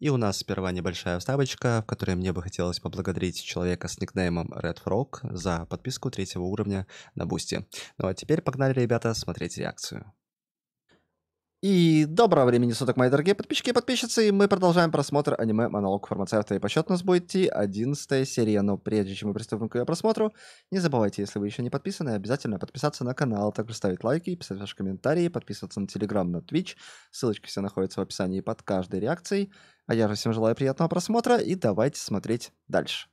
И у нас сперва небольшая вставочка, в которой мне бы хотелось поблагодарить человека с никнеймом Red Frog за подписку третьего уровня на Бусти. Ну а теперь погнали, ребята, смотреть реакцию. И доброго времени суток, мои дорогие подписчики и подписчицы. И мы продолжаем просмотр аниме «Монолог фармацевта». И по счету у нас будет идти 11 серия. Но прежде чем мы приступим к ее просмотру, не забывайте, если вы еще не подписаны, обязательно подписаться на канал, также ставить лайки, писать ваши комментарии, подписываться на Телеграм, на Twitch. Ссылочки все находятся в описании под каждой реакцией. А я же всем желаю приятного просмотра и давайте смотреть дальше.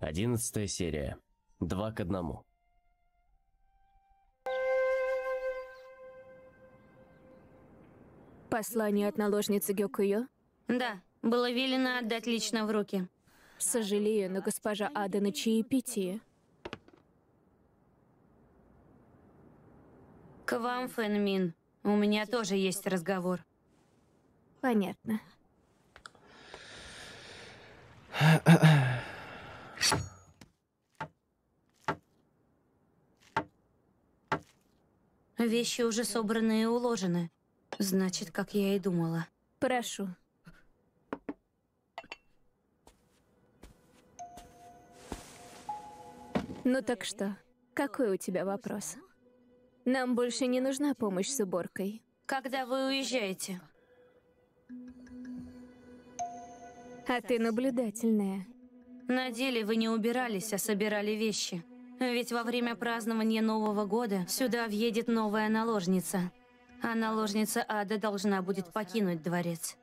Одиннадцатая серия. Два к одному. Послание от наложницы Гёкуё? Да, было велено отдать лично в руки. Сожалею, но госпожа Ада на чаепитии. К вам, Фэн Мин. У меня тоже есть разговор. Понятно. Вещи уже собраны и уложены. Значит, как я и думала. Прошу. Ну так что, какой у тебя вопрос? Нам больше не нужна помощь с уборкой. Когда вы уезжаете? А ты наблюдательная. На деле вы не убирались, а собирали вещи. Ведь во время празднования Нового года сюда въедет новая наложница. А наложница Ада должна будет покинуть дворец.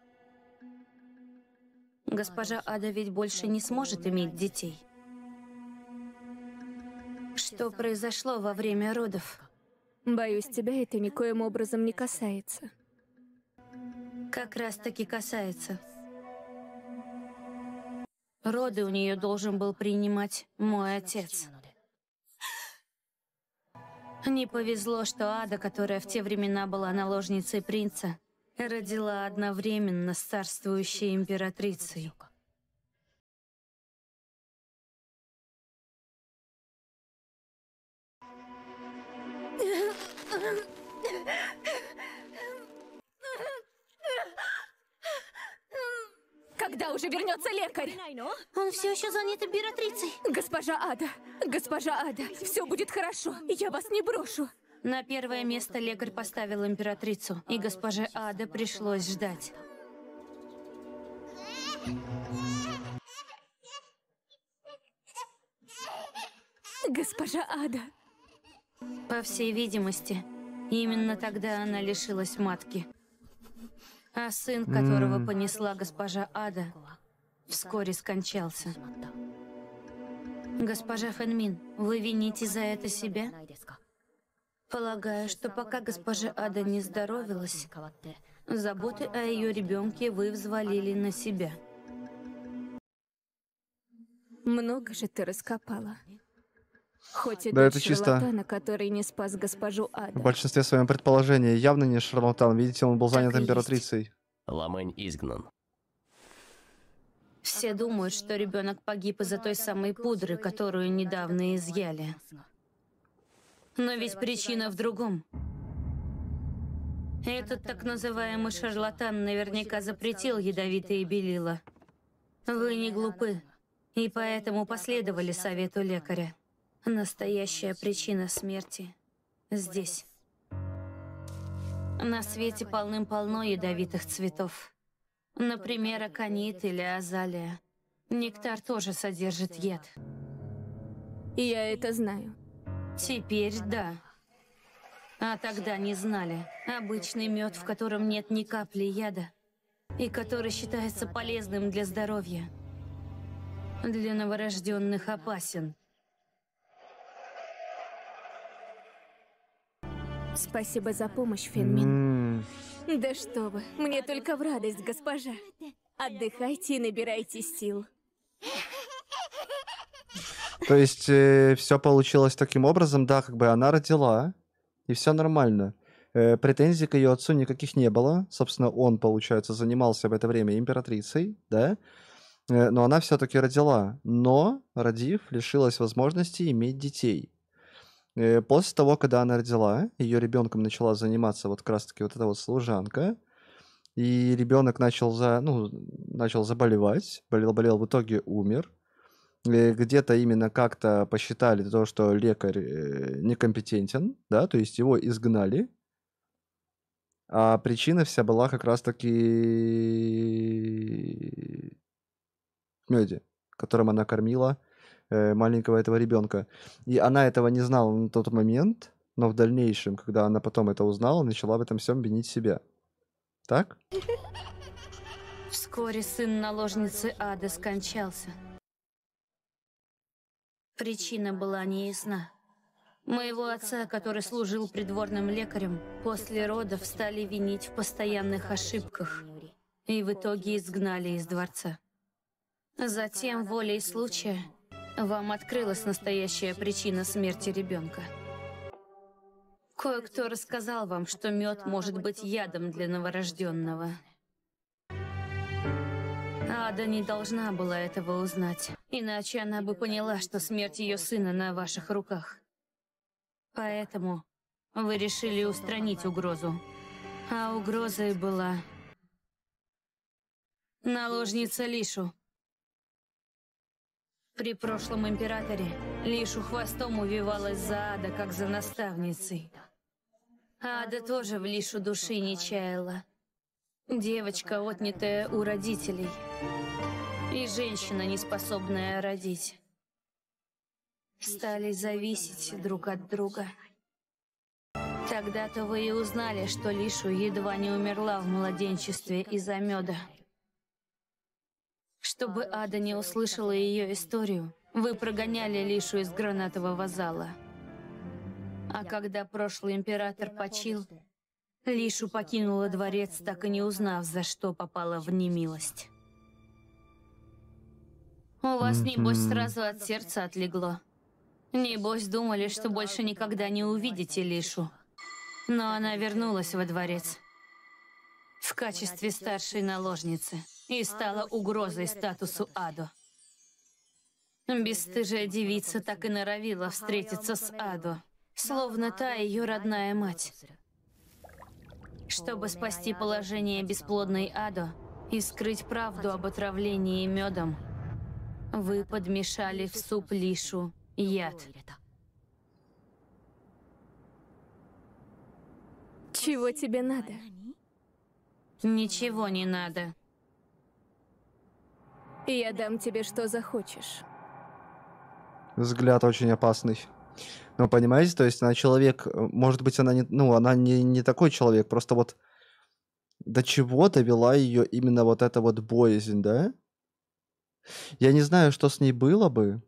Госпожа Ада ведь больше не сможет иметь детей. Что произошло во время родов? Боюсь, тебя это никоим образом не касается. Как раз таки касается. Роды у нее должен был принимать мой отец. Не повезло, что Ада, которая в те времена была наложницей принца, родила одновременно с царствующей императрицей. вернется лекарь? Он все еще занят императрицей. Госпожа Ада, госпожа Ада, все будет хорошо. Я вас не брошу. На первое место лекарь поставил императрицу, и госпоже Ада пришлось ждать. Госпожа Ада. По всей видимости, именно тогда она лишилась матки. А сын, которого понесла госпожа Ада, вскоре скончался. Госпожа Фэнмин, вы вините за это себя? Полагаю, что пока госпожа Ада не здоровилась, заботы о ее ребенке вы взвалили на себя. Много же ты раскопала. Хоть и да, это чисто. который не спас госпожу Ада. В большинстве своем предположения явно не шарлатан. Видите, он был занят императрицей. Ламень изгнан. Все думают, что ребенок погиб из-за той самой пудры, которую недавно изъяли. Но ведь причина в другом. Этот так называемый шарлатан наверняка запретил ядовитые белила. Вы не глупы, и поэтому последовали совету лекаря. Настоящая причина смерти здесь. На свете полным-полно ядовитых цветов. Например, аконит или азалия. Нектар тоже содержит яд. Я это знаю. Теперь да. А тогда не знали. Обычный мед, в котором нет ни капли яда, и который считается полезным для здоровья. Для новорожденных опасен. Спасибо за помощь, Фенмин. Да что вы, мне только в радость, госпожа. Отдыхайте и набирайте сил. То есть э, все получилось таким образом, да, как бы она родила, и все нормально. Э, претензий к ее отцу никаких не было. Собственно, он, получается, занимался в это время императрицей, да. Э, но она все-таки родила. Но, родив, лишилась возможности иметь детей. Э, после того, когда она родила, ее ребенком начала заниматься вот как раз-таки вот эта вот служанка. И ребенок начал, за, ну, начал заболевать, болел-болел, в итоге умер. Э, где-то именно как-то посчитали то, что лекарь э, некомпетентен, да, то есть его изгнали. А причина вся была как раз-таки меде, которым она кормила Э, маленького этого ребенка. И она этого не знала на тот момент, но в дальнейшем, когда она потом это узнала, начала в этом всем винить себя. Так? Вскоре сын наложницы Ады скончался. Причина была неясна. Моего отца, который служил придворным лекарем, после родов стали винить в постоянных ошибках и в итоге изгнали из дворца. Затем, волей случая, вам открылась настоящая причина смерти ребенка. Кое-кто рассказал вам, что мед может быть ядом для новорожденного. Ада не должна была этого узнать, иначе она бы поняла, что смерть ее сына на ваших руках. Поэтому вы решили устранить угрозу. А угрозой была... Наложница Лишу. При прошлом императоре Лишу хвостом увивалась за Ада, как за наставницей. Ада тоже в Лишу души не чаяла. Девочка, отнятая у родителей. И женщина, не способная родить. Стали зависеть друг от друга. Тогда-то вы и узнали, что Лишу едва не умерла в младенчестве из-за меда чтобы Ада не услышала ее историю, вы прогоняли Лишу из гранатового зала. А когда прошлый император почил, Лишу покинула дворец, так и не узнав, за что попала в немилость. У вас, небось, сразу от сердца отлегло. Небось, думали, что больше никогда не увидите Лишу. Но она вернулась во дворец. В качестве старшей наложницы и стала угрозой статусу Адо. Бесстыжая девица так и норовила встретиться с Адо, словно та ее родная мать. Чтобы спасти положение бесплодной Адо и скрыть правду об отравлении медом, вы подмешали в суп Лишу яд. Чего тебе надо? Ничего не надо. И я дам тебе, что захочешь. Взгляд очень опасный. Ну, понимаете, то есть она человек, может быть, она не, ну, она не, не такой человек, просто вот до чего довела ее именно вот эта вот боязнь, да? Я не знаю, что с ней было бы,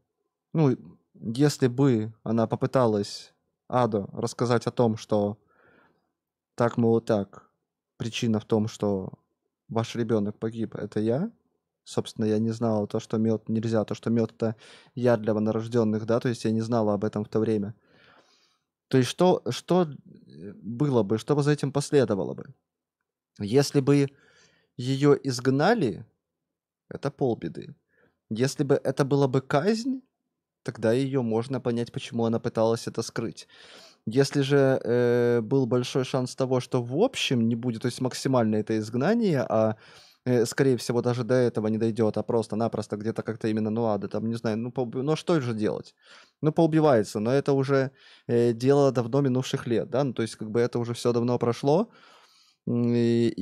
ну, если бы она попыталась Аду рассказать о том, что так, мол, так, причина в том, что ваш ребенок погиб, это я, собственно, я не знал то, что мед нельзя, то, что мед это яд для вонорожденных, да, то есть я не знала об этом в то время. То есть что, что было бы, что бы за этим последовало бы? Если бы ее изгнали, это полбеды. Если бы это была бы казнь, тогда ее можно понять, почему она пыталась это скрыть. Если же э, был большой шанс того, что в общем не будет, то есть максимально это изгнание, а Э, скорее всего, даже до этого не дойдет, а просто-напросто где-то как-то именно, ну ладно, там, не знаю, ну, поуб... ну а что же делать? Ну, поубивается, но это уже э, дело давно минувших лет, да, ну, то есть, как бы это уже все давно прошло, и,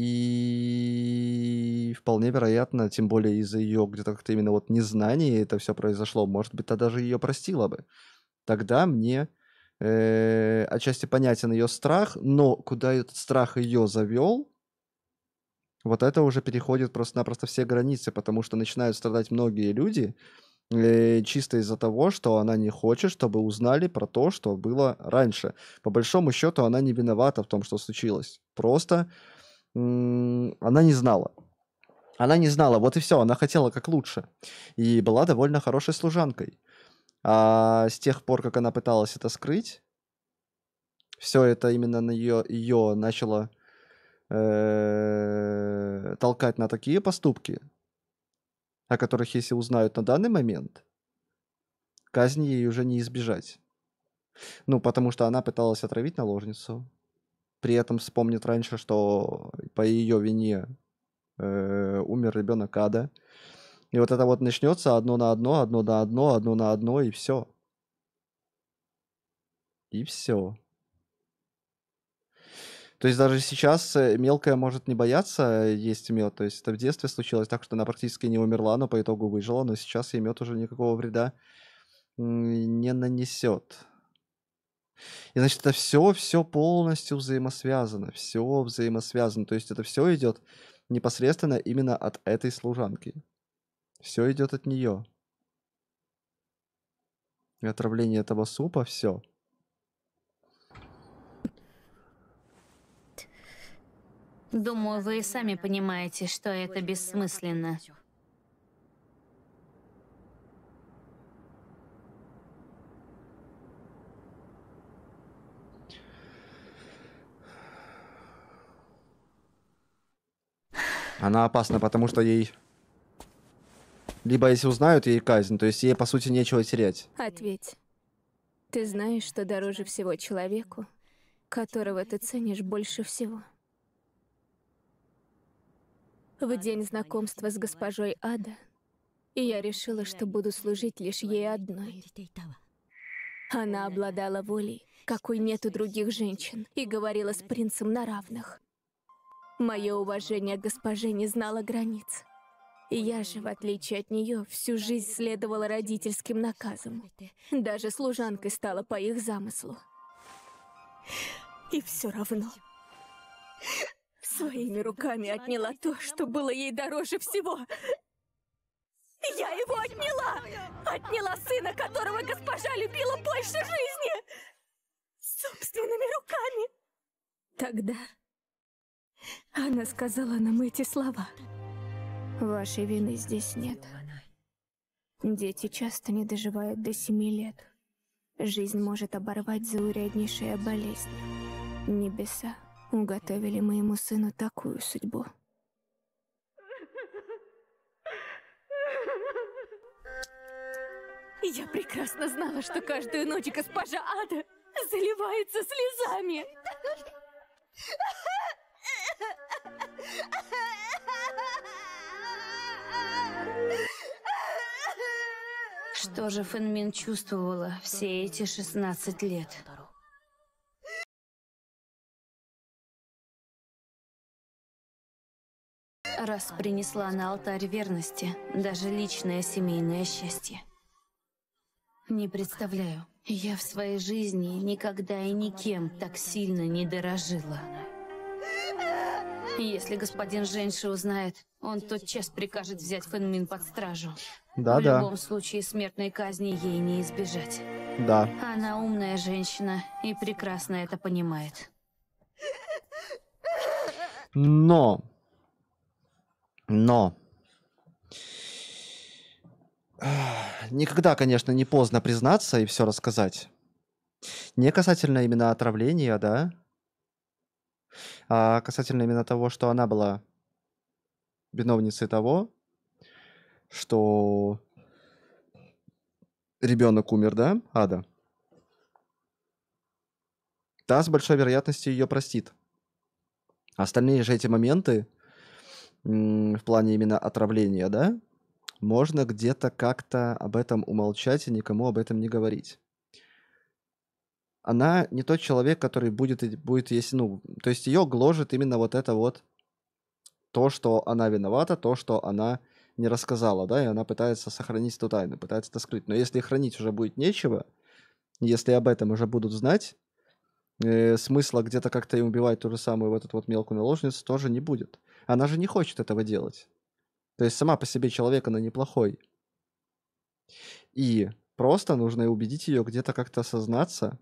и вполне вероятно, тем более из-за ее где-то как-то именно вот незнания это все произошло, может быть, та даже ее простила бы. Тогда мне э, отчасти понятен ее страх, но куда этот страх ее завел, вот это уже переходит просто-напросто все границы, потому что начинают страдать многие люди э, чисто из-за того, что она не хочет, чтобы узнали про то, что было раньше. По большому счету она не виновата в том, что случилось. Просто она не знала. Она не знала, вот и все, она хотела как лучше. И была довольно хорошей служанкой. А с тех пор, как она пыталась это скрыть, все это именно на ее, ее начало Э, толкать на такие поступки, о которых, если узнают на данный момент, казни ей уже не избежать. Ну, потому что она пыталась отравить наложницу. При этом вспомнит раньше, что по ее вине э, умер ребенок Ада. И вот это вот начнется одно на одно, одно на одно, одно на одно, и все. И все. То есть даже сейчас э, мелкая может не бояться есть мед. То есть это в детстве случилось так, что она практически не умерла, но по итогу выжила, но сейчас ей мед уже никакого вреда не нанесет. И значит, это все, все полностью взаимосвязано, все взаимосвязано. То есть это все идет непосредственно именно от этой служанки. Все идет от нее. И отравление этого супа, все. Думаю, вы и сами понимаете, что это бессмысленно. Она опасна, потому что ей... Либо если узнают, ей казнь, то есть ей, по сути, нечего терять. Ответь. Ты знаешь, что дороже всего человеку, которого ты ценишь больше всего в день знакомства с госпожой Ада, и я решила, что буду служить лишь ей одной. Она обладала волей, какой нет у других женщин, и говорила с принцем на равных. Мое уважение к госпоже не знало границ. и Я же, в отличие от нее, всю жизнь следовала родительским наказам. Даже служанкой стала по их замыслу. И все равно... Своими руками отняла то, что было ей дороже всего. Я его отняла! Отняла сына, которого госпожа любила больше жизни! Собственными руками! Тогда она сказала нам эти слова. Вашей вины здесь нет. Дети часто не доживают до семи лет. Жизнь может оборвать зауряднейшая болезнь. Небеса уготовили моему сыну такую судьбу. Я прекрасно знала, что каждую ночь госпожа Ада заливается слезами. Что же Фэнмин чувствовала все эти 16 лет? раз принесла на алтарь верности даже личное семейное счастье. Не представляю, я в своей жизни никогда и никем так сильно не дорожила. Если господин Женьши узнает, он тотчас прикажет взять Фэнмин под стражу. Да, в да. В любом случае смертной казни ей не избежать. Да. Она умная женщина и прекрасно это понимает. Но но никогда, конечно, не поздно признаться и все рассказать. Не касательно именно отравления, да, а касательно именно того, что она была виновницей того, что ребенок умер, да, Ада. Та с большой вероятностью ее простит. Остальные же эти моменты, в плане именно отравления, да, можно где-то как-то об этом умолчать и никому об этом не говорить. Она не тот человек, который будет, э, будет есть, ну, то есть ее гложет именно вот это вот то, что она виновата, то, что она не рассказала, да, и она пытается сохранить эту тайну, пытается это скрыть. Но если хранить уже будет нечего, если об этом уже будут знать, э, смысла где-то как-то и убивать ту же самую вот эту вот мелкую наложницу тоже не будет. Она же не хочет этого делать. То есть сама по себе человек, она неплохой. И просто нужно убедить ее где-то как-то осознаться,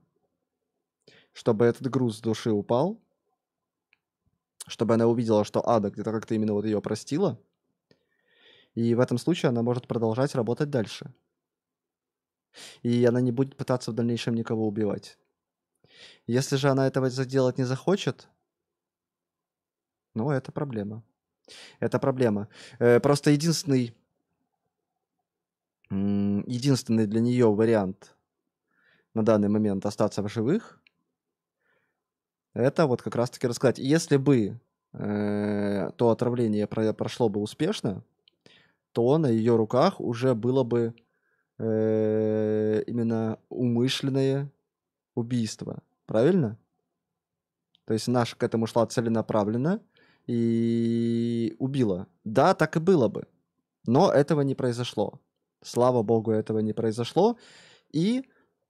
чтобы этот груз с души упал, чтобы она увидела, что ада где-то как-то именно вот ее простила. И в этом случае она может продолжать работать дальше. И она не будет пытаться в дальнейшем никого убивать. Если же она этого сделать не захочет, ну, это проблема. Это проблема. Э, просто единственный, единственный для нее вариант на данный момент остаться в живых, это вот как раз-таки рассказать. Если бы э, то отравление прошло бы успешно, то на ее руках уже было бы э, именно умышленное убийство. Правильно? То есть наша к этому шла целенаправленно – и убила. Да, так и было бы. Но этого не произошло. Слава богу, этого не произошло. И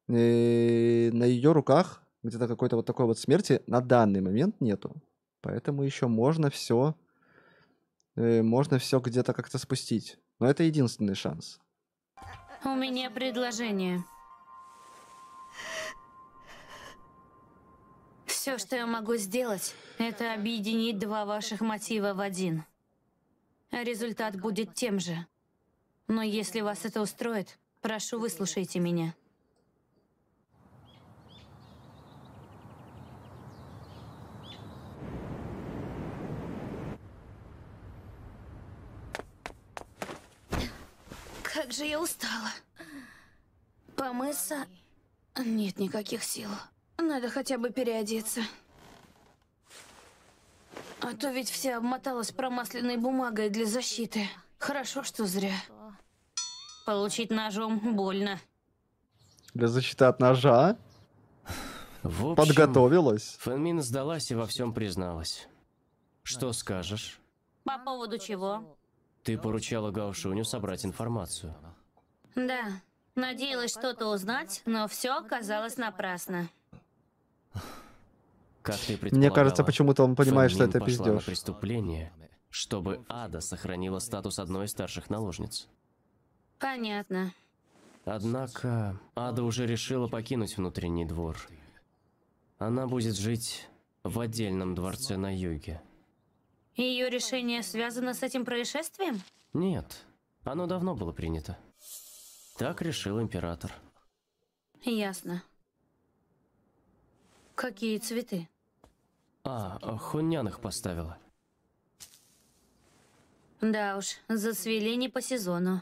э, на ее руках где-то какой-то вот такой вот смерти на данный момент нету. Поэтому еще можно все, э, можно все где-то как-то спустить. Но это единственный шанс. У меня предложение. Все, что я могу сделать, это объединить два ваших мотива в один. Результат будет тем же. Но если вас это устроит, прошу, выслушайте меня. Как же я устала. Помыться нет никаких сил. Надо хотя бы переодеться. А то ведь вся обмоталась промасленной бумагой для защиты. Хорошо, что зря. Получить ножом больно. Для защиты от ножа? В общем, Подготовилась. Фэнмин сдалась и во всем призналась. Что скажешь? По поводу чего? Ты поручала Гаушуню собрать информацию. Да. Надеялась что-то узнать, но все оказалось напрасно. Как ты Мне кажется, почему-то он понимает, что это пиздец. преступление, чтобы Ада сохранила статус одной из старших наложниц. Понятно. Однако Ада уже решила покинуть внутренний двор. Она будет жить в отдельном дворце на юге. Ее решение связано с этим происшествием? Нет, оно давно было принято. Так решил император. Ясно. Какие цветы? А, а Хунян их поставила. Да уж, засвели не по сезону.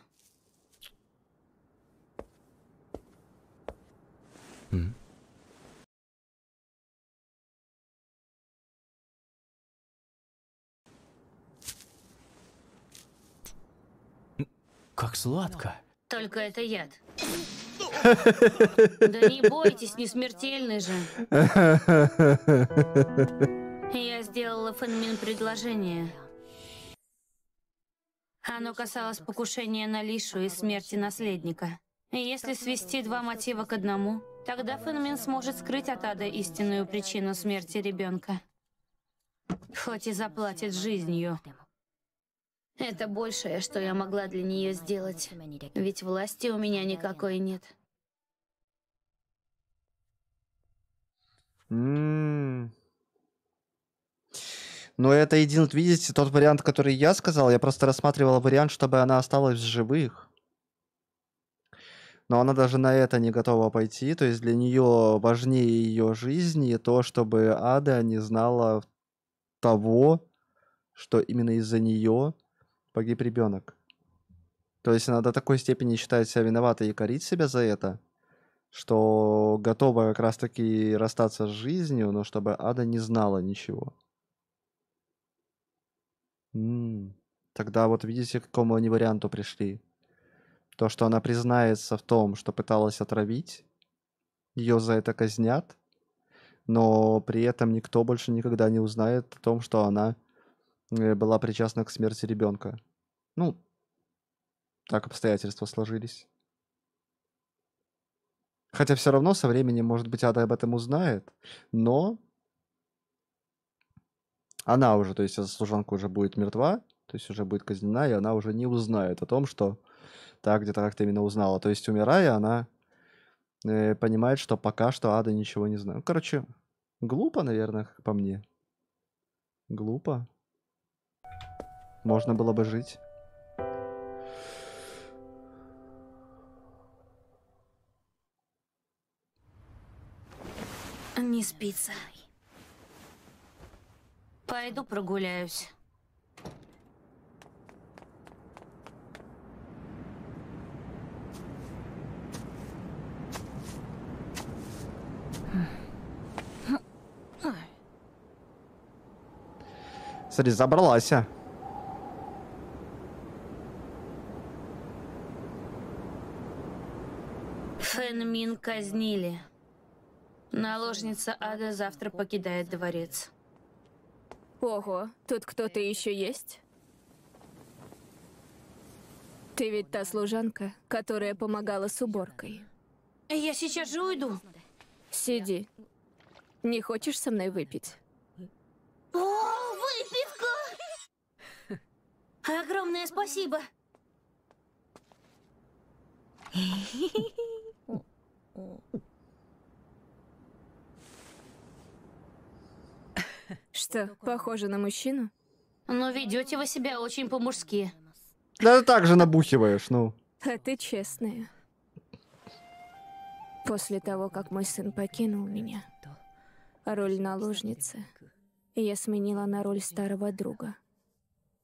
Как сладко. Только это яд. Да не бойтесь, не смертельный же. Я сделала Фэнмин предложение. Оно касалось покушения на Лишу и смерти наследника. если свести два мотива к одному, тогда Фэнмин сможет скрыть от Ада истинную причину смерти ребенка. Хоть и заплатит жизнью. Это большее, что я могла для нее сделать. Ведь власти у меня никакой нет. Ну Но это един, видите, тот вариант, который я сказал. Я просто рассматривал вариант, чтобы она осталась в живых. Но она даже на это не готова пойти. То есть для нее важнее ее жизни то, чтобы Ада не знала того, что именно из-за нее погиб ребенок. То есть она до такой степени считает себя виноватой и корить себя за это – что готова как раз-таки расстаться с жизнью, но чтобы Ада не знала ничего. М -м. Тогда вот видите, к какому они варианту пришли. То, что она признается в том, что пыталась отравить, ее за это казнят, но при этом никто больше никогда не узнает о том, что она э, была причастна к смерти ребенка. Ну, так обстоятельства сложились. Хотя все равно со временем, может быть, Ада об этом узнает, но она уже, то есть эта служанка уже будет мертва, то есть уже будет казнена, и она уже не узнает о том, что так где-то как-то именно узнала. То есть, умирая, она э, понимает, что пока что Ада ничего не знает. Ну, короче, глупо, наверное, по мне. Глупо. Можно было бы жить. Не спится. Пойду прогуляюсь. Смотри, забралась, а. Фэнмин казнили. Наложница Ада завтра покидает дворец. Ого, тут кто-то еще есть? Ты ведь та служанка, которая помогала с уборкой. Я сейчас же уйду. Сиди. Не хочешь со мной выпить? О, выпивка! Огромное спасибо! Что, похоже на мужчину? Но ведете вы себя очень по-мужски. Да ты так же набухиваешь, ну. А ты честная. После того, как мой сын покинул меня, роль наложницы, я сменила на роль старого друга.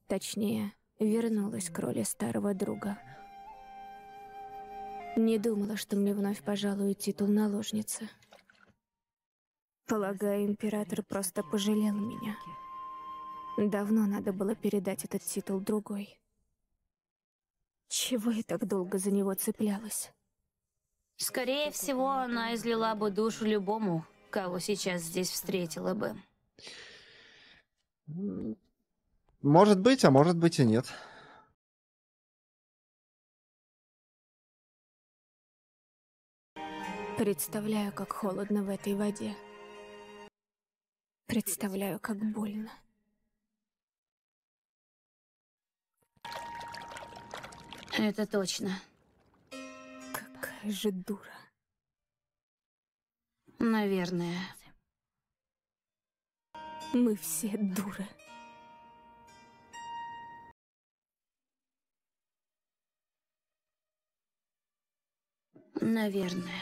Точнее, вернулась к роли старого друга. Не думала, что мне вновь пожалуют титул наложницы. Полагаю, император просто пожалел меня. Давно надо было передать этот титул другой. Чего я так долго за него цеплялась? Скорее всего, она излила бы душу любому, кого сейчас здесь встретила бы. Может быть, а может быть и нет. Представляю, как холодно в этой воде. Представляю, как больно. Это точно. Какая же дура. Наверное. Мы все дуры. Наверное.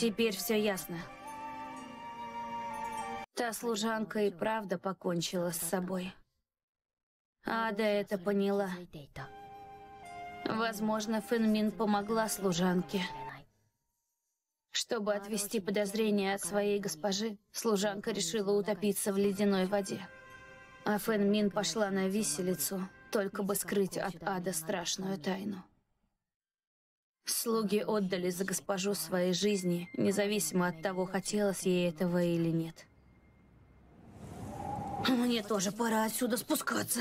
Теперь все ясно. Та служанка и правда покончила с собой. Ада это поняла. Возможно, Фэнмин помогла служанке. Чтобы отвести подозрения от своей госпожи, служанка решила утопиться в ледяной воде. А Фэнмин пошла на виселицу, только бы скрыть от ада страшную тайну. Слуги отдали за госпожу своей жизни, независимо от того, хотелось ей этого или нет. Мне тоже пора отсюда спускаться.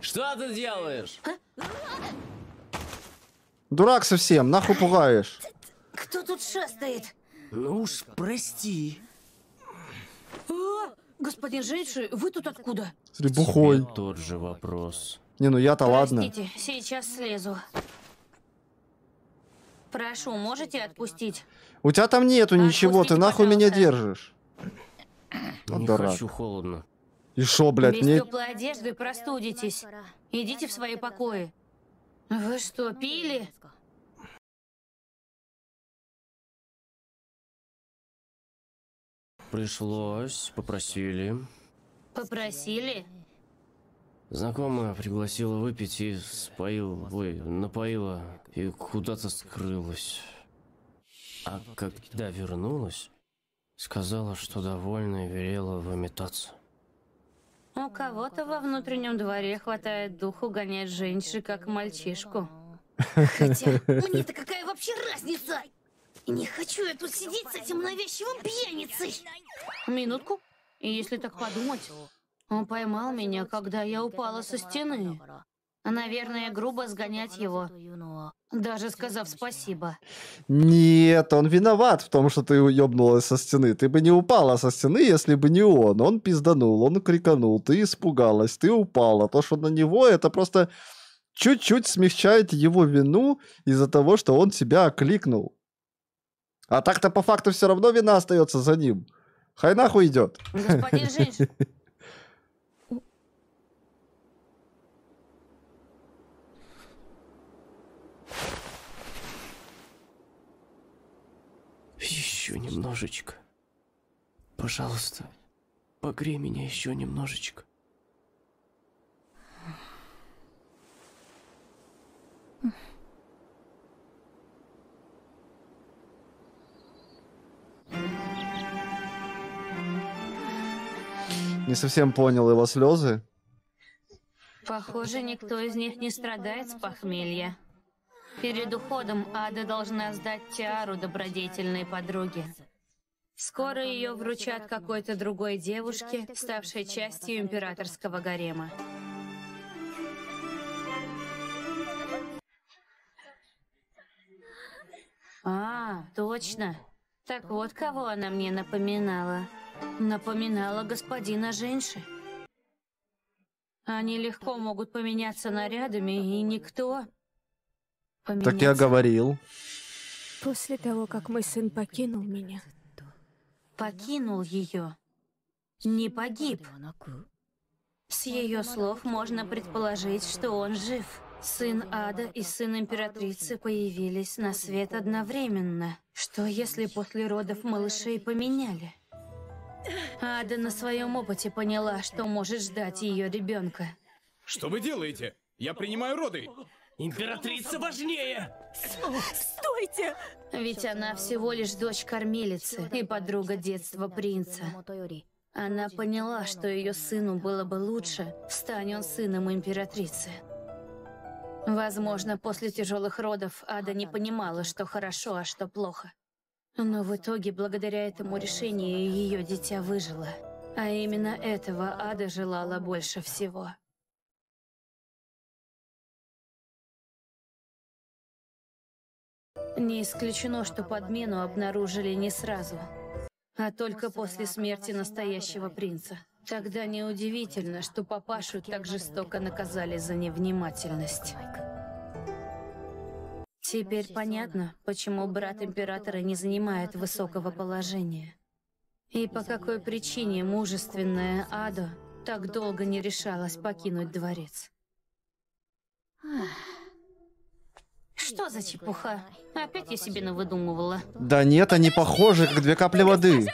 Что ты делаешь? А? Дурак совсем, нахуй пугаешь. Кто тут шастает? Ну уж прости. О, а, господин Женьши, вы тут откуда? С бухой. Тебе тот же вопрос. Не, ну я-то ладно. сейчас слезу. Прошу, можете отпустить? У тебя там нету Отпустите, ничего, ты нахуй пожалуйста. меня держишь? Ну, не дурак. хочу холодно. И шо, блядь, Без теплой одежды простудитесь. Идите в свои покои. Вы что, пили? Пришлось, попросили. Попросили? Знакомая пригласила выпить и споил, ой, напоила и куда-то скрылась. А когда вернулась, сказала, что довольна и велела выметаться. У кого-то во внутреннем дворе хватает духу гонять женщин, как мальчишку. Хотя, мне-то ну какая вообще разница? Не хочу я тут сидеть с этим навязчивым пьяницей. Минутку. И если так подумать, он поймал меня, когда я упала со стены. Наверное, грубо сгонять его, даже сказав спасибо. Нет, он виноват в том, что ты уебнулась со стены. Ты бы не упала со стены, если бы не он. Он пизданул, он криканул, ты испугалась, ты упала. То, что на него, это просто чуть-чуть смягчает его вину из-за того, что он тебя окликнул. А так-то по факту все равно вина остается за ним. Хай нахуй идет. Господин Жинж, еще немножечко. Пожалуйста, погрей меня еще немножечко. Не совсем понял его слезы. Похоже, никто из них не страдает с похмелья. Перед уходом Ада должна сдать тиару добродетельной подруге. Скоро ее вручат какой-то другой девушке, ставшей частью императорского гарема. А, точно. Так вот, кого она мне напоминала. Напоминала господина Женьши. Они легко могут поменяться нарядами, и никто поменяться. Так я говорил. После того, как мой сын покинул меня. Покинул ее. Не погиб. С ее слов можно предположить, что он жив. Сын Ада и сын императрицы появились на свет одновременно. Что если после родов малышей поменяли? Ада на своем опыте поняла, что может ждать ее ребенка. Что вы делаете? Я принимаю роды. Императрица важнее! Стойте! Ведь она всего лишь дочь кормилицы и подруга детства принца. Она поняла, что ее сыну было бы лучше, стань он сыном императрицы. Возможно, после тяжелых родов Ада не понимала, что хорошо, а что плохо. Но в итоге, благодаря этому решению, ее дитя выжило. А именно этого Ада желала больше всего. Не исключено, что подмену обнаружили не сразу, а только после смерти настоящего принца. Тогда неудивительно, что папашу так жестоко наказали за невнимательность. Теперь понятно, почему брат императора не занимает высокого положения. И по какой причине мужественная Адо так долго не решалась покинуть дворец. Ах. Что за чепуха? Опять я себе навыдумывала. Да нет, они похожи, как две капли воды.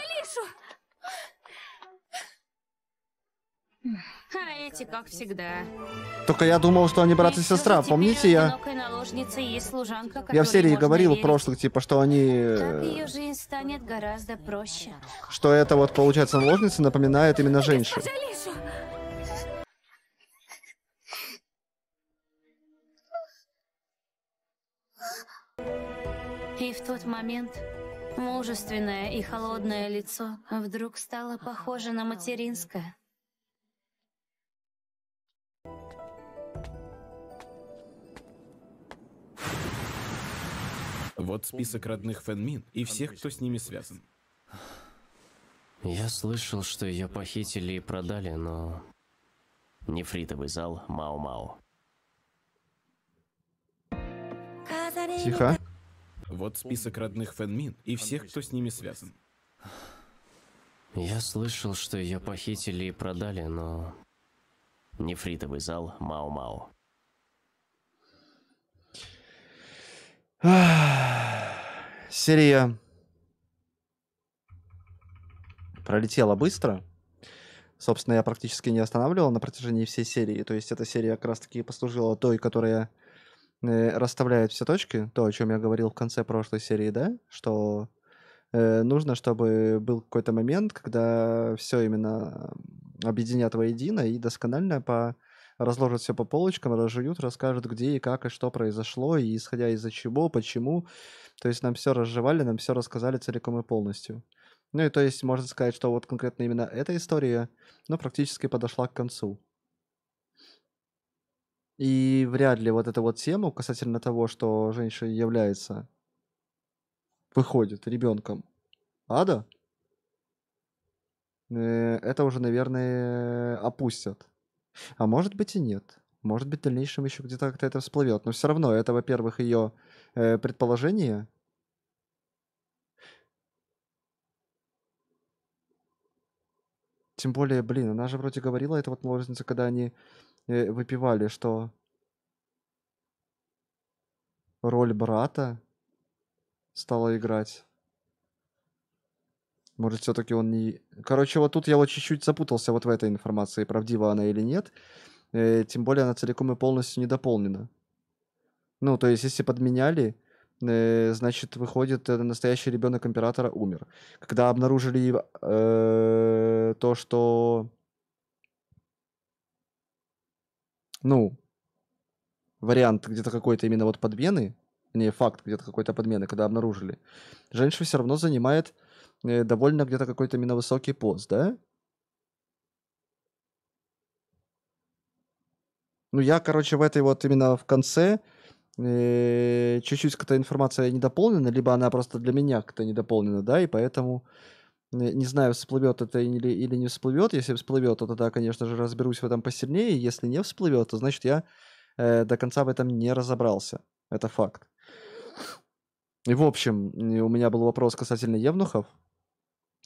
А эти, как всегда. Только я думал, что они брат и, сестра. Помните, я... я в серии говорил верить. в прошлых, типа, что они... Так э, ее жизнь станет гораздо проще. Что это вот, получается, наложница напоминает именно женщину. В тот момент мужественное и холодное лицо вдруг стало похоже на материнское. Вот список родных Фэнмин и всех, кто с ними связан. Я слышал, что ее похитили и продали, но... Нефритовый зал Мау-Мау. Тихо. Вот список родных Фенмин и всех, кто с ними связан. Я слышал, что ее похитили и продали, но... Нефритовый зал Мау-Мау. Серия пролетела быстро. Собственно, я практически не останавливал на протяжении всей серии. То есть эта серия как раз таки послужила той, которая Э, расставляет все точки, то, о чем я говорил в конце прошлой серии, да, что э, нужно, чтобы был какой-то момент, когда все именно объединят воедино и досконально по разложат все по полочкам, разжуют, расскажут, где и как и что произошло, и исходя из-за чего, почему. То есть нам все разжевали, нам все рассказали целиком и полностью. Ну и то есть можно сказать, что вот конкретно именно эта история, ну, практически подошла к концу. И вряд ли вот эта вот тема касательно того, что женщина является, выходит ребенком ада, э, это уже, наверное, опустят. А может быть и нет. Может быть, в дальнейшем еще где-то как-то это всплывет. Но все равно это, во-первых, ее э, предположение, тем более, блин, она же вроде говорила, это вот наложница, когда они э, выпивали, что роль брата стала играть. Может, все-таки он не... Короче, вот тут я вот чуть-чуть запутался вот в этой информации, правдива она или нет. Э, тем более она целиком и полностью не дополнена. Ну, то есть, если подменяли, Э, значит, выходит, э, настоящий ребенок императора умер. Когда обнаружили э, то, что... Ну, вариант где-то какой-то именно вот подмены, не факт где-то какой-то подмены, когда обнаружили, женщина все равно занимает э, довольно где-то какой-то именно высокий пост, да? Ну, я, короче, в этой вот именно в конце Э, чуть-чуть какая-то информация недополнена, либо она просто для меня как-то недополнена, да, и поэтому э, не знаю, всплывет это или, или не всплывет. Если всплывет, то тогда, конечно же, разберусь в этом посильнее. Если не всплывет, то значит я э, до конца в этом не разобрался. Это факт. И в общем, у меня был вопрос касательно евнухов.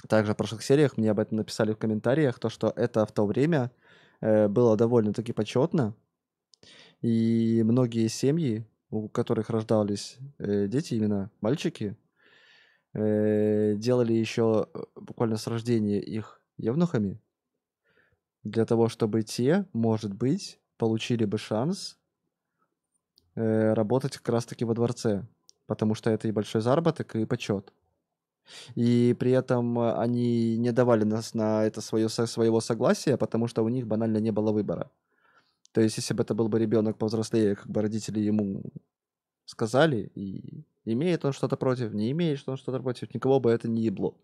Также в прошлых сериях мне об этом написали в комментариях, то, что это в то время э, было довольно-таки почетно. И многие семьи у которых рождались э, дети, именно мальчики, э, делали еще э, буквально с рождения их евнухами, для того, чтобы те, может быть, получили бы шанс э, работать как раз-таки во дворце, потому что это и большой заработок, и почет. И при этом э, они не давали нас на это свое, своего согласия, потому что у них банально не было выбора. То есть, если бы это был бы ребенок повзрослее, как бы родители ему сказали, и имеет он что-то против, не имеет он что-то против, никого бы это не ебло.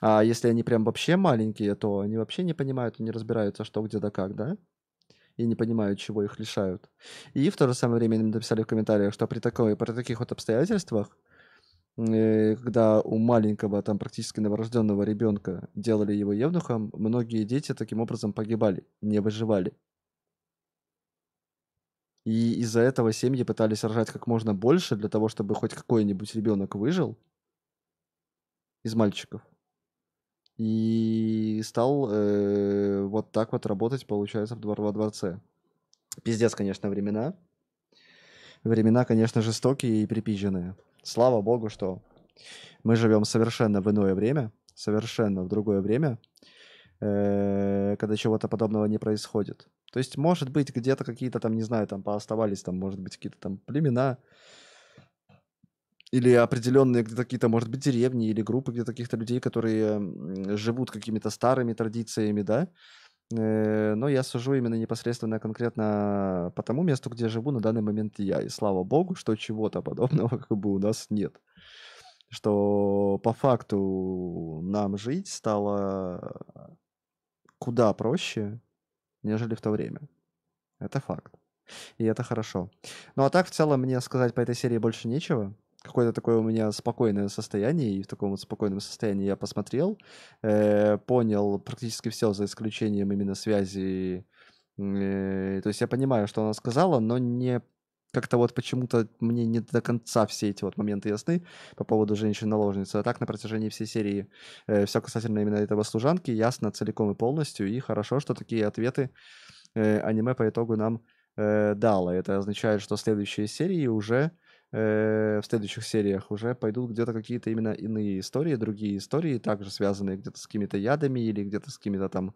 А если они прям вообще маленькие, то они вообще не понимают и не разбираются, что где да как, да? И не понимают, чего их лишают. И в то же самое время им написали в комментариях, что при, такой, при таких вот обстоятельствах, э, когда у маленького, там практически новорожденного ребенка делали его евнухом, многие дети таким образом погибали, не выживали. И из-за этого семьи пытались рожать как можно больше для того, чтобы хоть какой-нибудь ребенок выжил из мальчиков. И стал э, вот так вот работать, получается, в дворце. дворце. Пиздец, конечно, времена. Времена, конечно, жестокие и припизженные. Слава богу, что мы живем совершенно в иное время, совершенно в другое время, э, когда чего-то подобного не происходит. То есть, может быть, где-то какие-то там, не знаю, там пооставались, там, может быть, какие-то там племена, или определенные где-то какие-то, может быть, деревни или группы где-то каких-то людей, которые живут какими-то старыми традициями, да. Э, но я сужу именно непосредственно конкретно по тому месту, где живу на данный момент я. И слава богу, что чего-то подобного как бы у нас нет. Что по факту нам жить стало куда проще, нежели в то время. Это факт. И это хорошо. Ну а так, в целом, мне сказать по этой серии больше нечего. Какое-то такое у меня спокойное состояние, и в таком вот спокойном состоянии я посмотрел, э, понял практически все, за исключением именно связи. Э, то есть я понимаю, что она сказала, но не как-то вот почему-то мне не до конца все эти вот моменты ясны по поводу женщины-наложницы. А так на протяжении всей серии э, все касательно именно этого служанки ясно целиком и полностью. И хорошо, что такие ответы э, аниме по итогу нам э, дало. Это означает, что следующие серии уже Э, в следующих сериях уже пойдут где-то какие-то именно иные истории, другие истории, также связанные где-то с какими-то ядами или где-то с какими-то там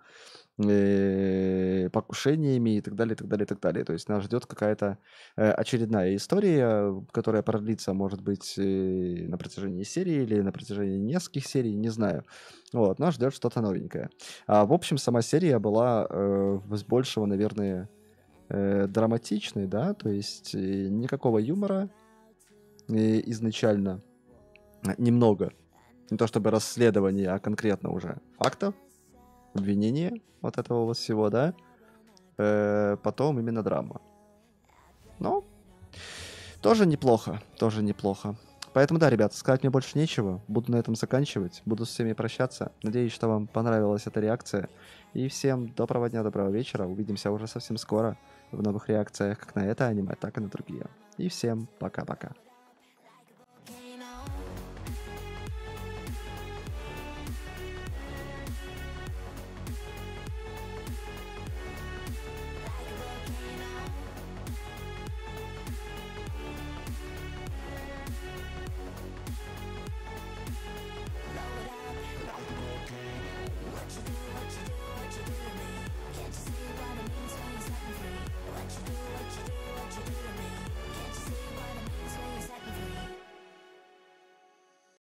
э, покушениями и так далее, и так далее, и так далее. То есть нас ждет какая-то э, очередная история, которая продлится, может быть, на протяжении серии или на протяжении нескольких серий, не знаю. Вот, нас ждет что-то новенькое. А, в общем, сама серия была э, с большего, наверное, э, драматичной, да, то есть никакого юмора, изначально э, немного. Не то чтобы расследование, а конкретно уже факта, обвинение вот этого вот всего, да. Э, потом именно драма. Но тоже неплохо, тоже неплохо. Поэтому да, ребят, сказать мне больше нечего. Буду на этом заканчивать. Буду с всеми прощаться. Надеюсь, что вам понравилась эта реакция. И всем доброго дня, доброго вечера. Увидимся уже совсем скоро в новых реакциях как на это аниме, так и на другие. И всем пока-пока.